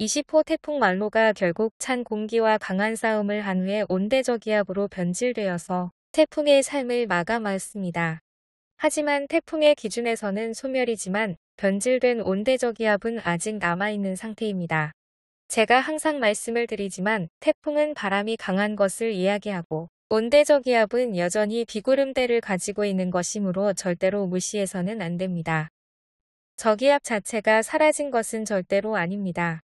20호 태풍 말로가 결국 찬 공기와 강한 싸움을 한 후에 온대저기압으로 변질되어서 태풍의 삶을 마감하였습니다. 하지만 태풍의 기준에서는 소멸이지만 변질된 온대저기압은 아직 남아있는 상태입니다. 제가 항상 말씀을 드리지만 태풍은 바람이 강한 것을 이야기하고 온대저기압은 여전히 비구름대를 가지고 있는 것이므로 절대로 무시해서는 안 됩니다. 저기압 자체가 사라진 것은 절대로 아닙니다.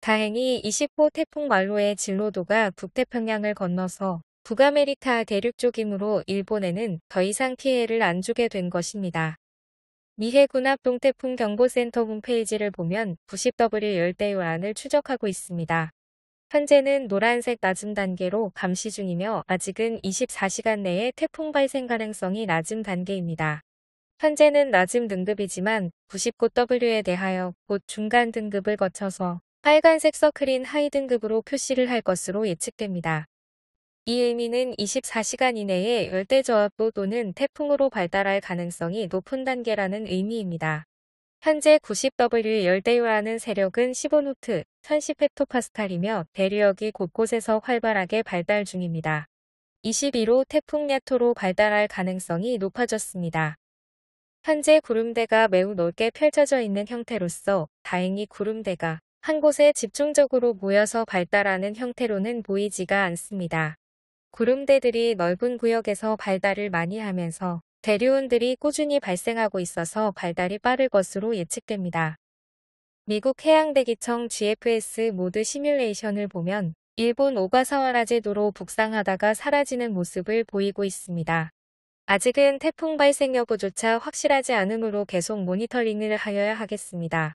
다행히 20호 태풍 왈로의 진로도가 북태평양을 건너서 북아메리카 대륙 쪽이므로 일본에는 더 이상 피해를 안 주게 된 것입니다. 미해군 합동태풍 경보센터 홈페이지를 보면 90W 열대요안을 추적하고 있습니다. 현재는 노란색 낮음 단계로 감시 중이며 아직은 24시간 내에 태풍 발생 가능성이 낮은 단계입니다. 현재는 낮음 등급이지만 99W에 대하여 곧 중간 등급을 거쳐서 빨간색 서클인 하이 등급으로 표시를 할 것으로 예측됩니다. 이 의미는 24시간 이내에 열대저압부 또는 태풍으로 발달할 가능성이 높은 단계라는 의미입니다. 현재 90W 열대요라는 세력은 15노트, 1010헥토파스칼이며 대류역이 곳곳에서 활발하게 발달 중입니다. 21호 태풍 야토로 발달할 가능성이 높아졌습니다. 현재 구름대가 매우 넓게 펼쳐져 있는 형태로서 다행히 구름대가 한 곳에 집중적으로 모여서 발달하는 형태로는 보이지가 않습니다. 구름대들이 넓은 구역에서 발달을 많이 하면서 대류온들이 꾸준히 발생하고 있어서 발달이 빠를 것으로 예측됩니다. 미국 해양대기청 GFS 모드 시뮬레이션을 보면 일본 오가사와라제도로 북상하다가 사라지는 모습을 보이고 있습니다. 아직은 태풍 발생 여부조차 확실하지 않으므로 계속 모니터링을 하여야 하겠습니다.